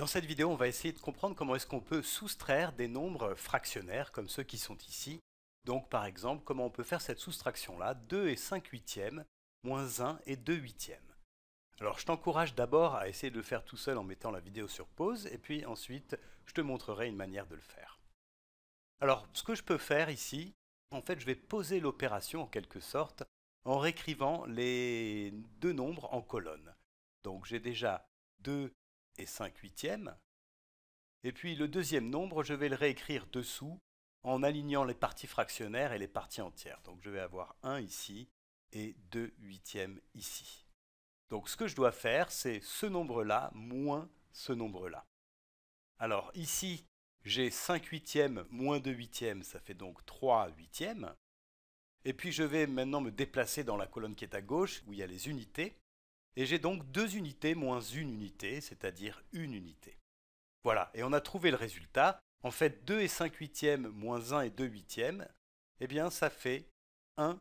Dans cette vidéo, on va essayer de comprendre comment est-ce qu'on peut soustraire des nombres fractionnaires comme ceux qui sont ici. Donc par exemple, comment on peut faire cette soustraction-là, 2 et 5 huitièmes, moins 1 et 2 huitièmes. Alors je t'encourage d'abord à essayer de le faire tout seul en mettant la vidéo sur pause, et puis ensuite je te montrerai une manière de le faire. Alors ce que je peux faire ici, en fait je vais poser l'opération en quelque sorte en réécrivant les deux nombres en colonne. Donc j'ai déjà 2 et 5 huitièmes. Et puis le deuxième nombre, je vais le réécrire dessous en alignant les parties fractionnaires et les parties entières. Donc je vais avoir 1 ici et 2 huitièmes ici. Donc ce que je dois faire, c'est ce nombre-là moins ce nombre-là. Alors ici, j'ai 5 huitièmes moins 2 huitièmes, ça fait donc 3 huitièmes. Et puis je vais maintenant me déplacer dans la colonne qui est à gauche, où il y a les unités. Et j'ai donc 2 unités moins une unité, c'est-à-dire une unité. Voilà, et on a trouvé le résultat. En fait, 2 et 5 huitièmes moins 1 et 2 huitièmes, eh bien ça fait 1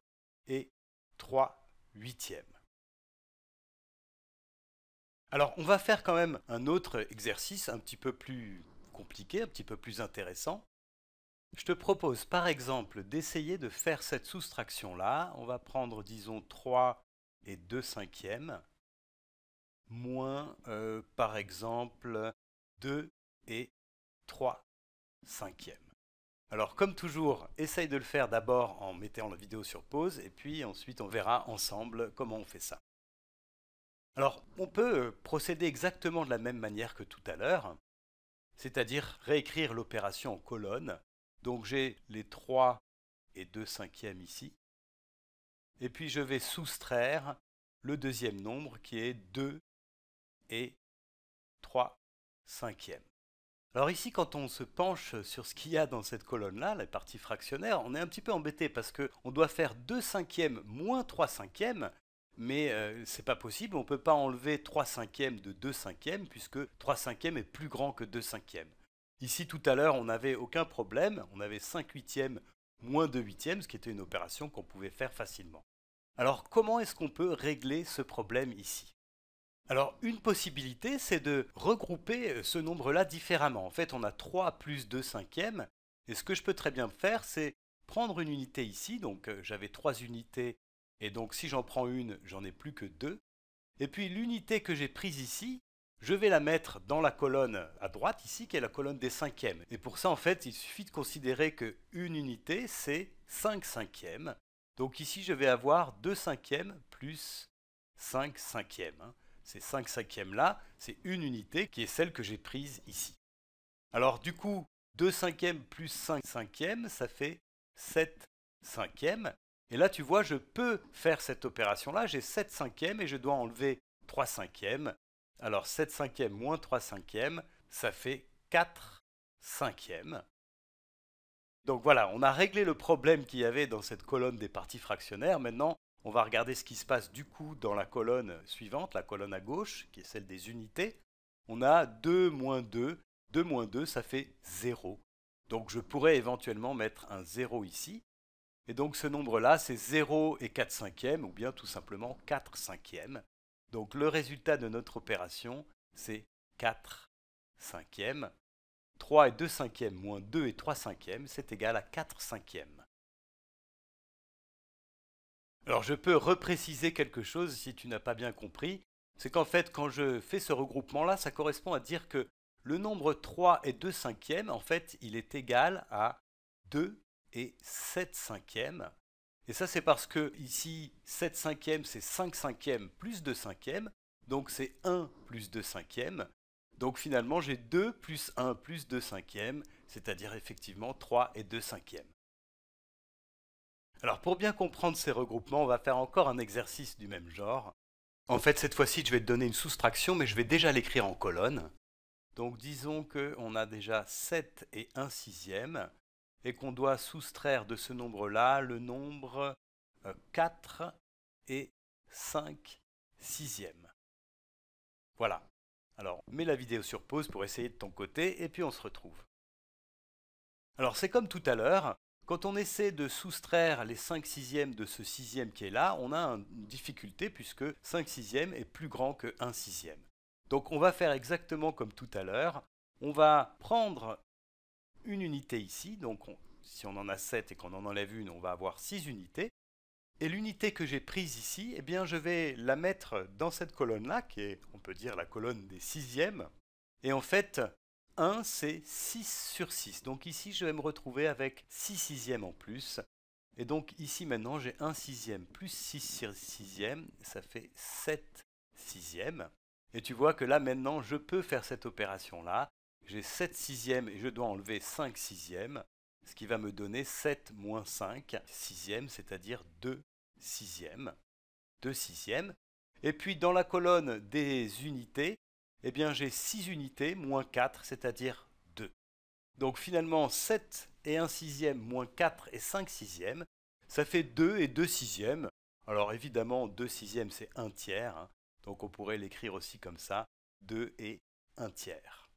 et 3 huitièmes. Alors on va faire quand même un autre exercice un petit peu plus compliqué, un petit peu plus intéressant. Je te propose par exemple d'essayer de faire cette soustraction-là. On va prendre disons 3 et 2 cinquièmes moins, euh, par exemple, 2 et 3 cinquièmes. Alors comme toujours, essaye de le faire d'abord en mettant la vidéo sur pause et puis ensuite on verra ensemble comment on fait ça. Alors on peut euh, procéder exactement de la même manière que tout à l'heure, c'est-à-dire réécrire l'opération en colonne. Donc j'ai les 3 et 2 cinquièmes ici. Et puis je vais soustraire le deuxième nombre qui est 2 et 3 cinquièmes. Alors ici, quand on se penche sur ce qu'il y a dans cette colonne-là, la partie fractionnaire, on est un petit peu embêté parce qu'on doit faire 2 cinquièmes moins 3 cinquièmes, mais euh, ce n'est pas possible, on ne peut pas enlever 3 cinquièmes de 2 cinquièmes puisque 3 cinquièmes est plus grand que 2 cinquièmes. Ici, tout à l'heure, on n'avait aucun problème, on avait 5 huitièmes moins 2 huitièmes, ce qui était une opération qu'on pouvait faire facilement. Alors comment est-ce qu'on peut régler ce problème ici alors une possibilité, c'est de regrouper euh, ce nombre-là différemment. En fait, on a 3 plus 2 cinquièmes. Et ce que je peux très bien faire, c'est prendre une unité ici. Donc euh, j'avais 3 unités. Et donc si j'en prends une, j'en ai plus que 2. Et puis l'unité que j'ai prise ici, je vais la mettre dans la colonne à droite ici, qui est la colonne des cinquièmes. Et pour ça, en fait, il suffit de considérer qu'une unité, c'est 5 cinquièmes. Donc ici, je vais avoir 2 cinquièmes plus 5 cinquièmes. Hein ces 5 cinquièmes là, c'est une unité qui est celle que j'ai prise ici. Alors du coup, 2 cinquièmes plus 5 cinquièmes, ça fait 7 cinquièmes. Et là, tu vois, je peux faire cette opération-là. J'ai 7 cinquièmes et je dois enlever 3 cinquièmes. Alors 7 cinquièmes moins 3 cinquièmes, ça fait 4 cinquièmes. Donc voilà, on a réglé le problème qu'il y avait dans cette colonne des parties fractionnaires. Maintenant, on va regarder ce qui se passe du coup dans la colonne suivante, la colonne à gauche, qui est celle des unités. On a 2 moins 2. 2 moins 2, ça fait 0. Donc je pourrais éventuellement mettre un 0 ici. Et donc ce nombre-là, c'est 0 et 4 cinquièmes, ou bien tout simplement 4 cinquièmes. Donc le résultat de notre opération, c'est 4 cinquièmes. 3 et 2 cinquièmes moins 2 et 3 cinquièmes, c'est égal à 4 cinquièmes. Alors je peux repréciser quelque chose si tu n'as pas bien compris, c'est qu'en fait quand je fais ce regroupement-là, ça correspond à dire que le nombre 3 et 2 cinquièmes, en fait, il est égal à 2 et 7 cinquièmes. Et ça c'est parce que ici 7 cinquièmes c'est 5 cinquièmes plus 2 cinquièmes, donc c'est 1 plus 2 cinquièmes. Donc finalement j'ai 2 plus 1 plus 2 cinquièmes, c'est-à-dire effectivement 3 et 2 cinquièmes. Alors pour bien comprendre ces regroupements, on va faire encore un exercice du même genre. En fait, cette fois-ci, je vais te donner une soustraction, mais je vais déjà l'écrire en colonne. Donc disons qu'on a déjà 7 et 1 sixième, et qu'on doit soustraire de ce nombre-là le nombre 4 euh, et 5 sixièmes. Voilà. Alors, mets la vidéo sur pause pour essayer de ton côté, et puis on se retrouve. Alors c'est comme tout à l'heure, quand on essaie de soustraire les 5 sixièmes de ce sixième qui est là, on a une difficulté puisque 5 sixièmes est plus grand que 1 sixième. Donc on va faire exactement comme tout à l'heure. On va prendre une unité ici, donc si on en a 7 et qu'on en enlève une, on va avoir 6 unités. Et l'unité que j'ai prise ici, eh bien je vais la mettre dans cette colonne-là, qui est, on peut dire, la colonne des sixièmes. Et en fait, 1, c'est 6 sur 6. Donc ici, je vais me retrouver avec 6 sixièmes en plus. Et donc ici, maintenant, j'ai 1 sixième plus 6 sixièmes, ça fait 7 sixièmes. Et tu vois que là, maintenant, je peux faire cette opération-là. J'ai 7 sixièmes et je dois enlever 5 sixièmes, ce qui va me donner 7 moins 5 sixièmes, c'est-à-dire 2 sixièmes. 2 sixièmes. Et puis dans la colonne des unités, eh bien j'ai 6 unités moins 4, c'est-à-dire 2. Donc finalement 7 et 1 sixième moins 4 et 5 sixièmes, ça fait 2 et 2 sixièmes. Alors évidemment 2 sixièmes c'est 1 tiers, hein. donc on pourrait l'écrire aussi comme ça, 2 et 1 tiers.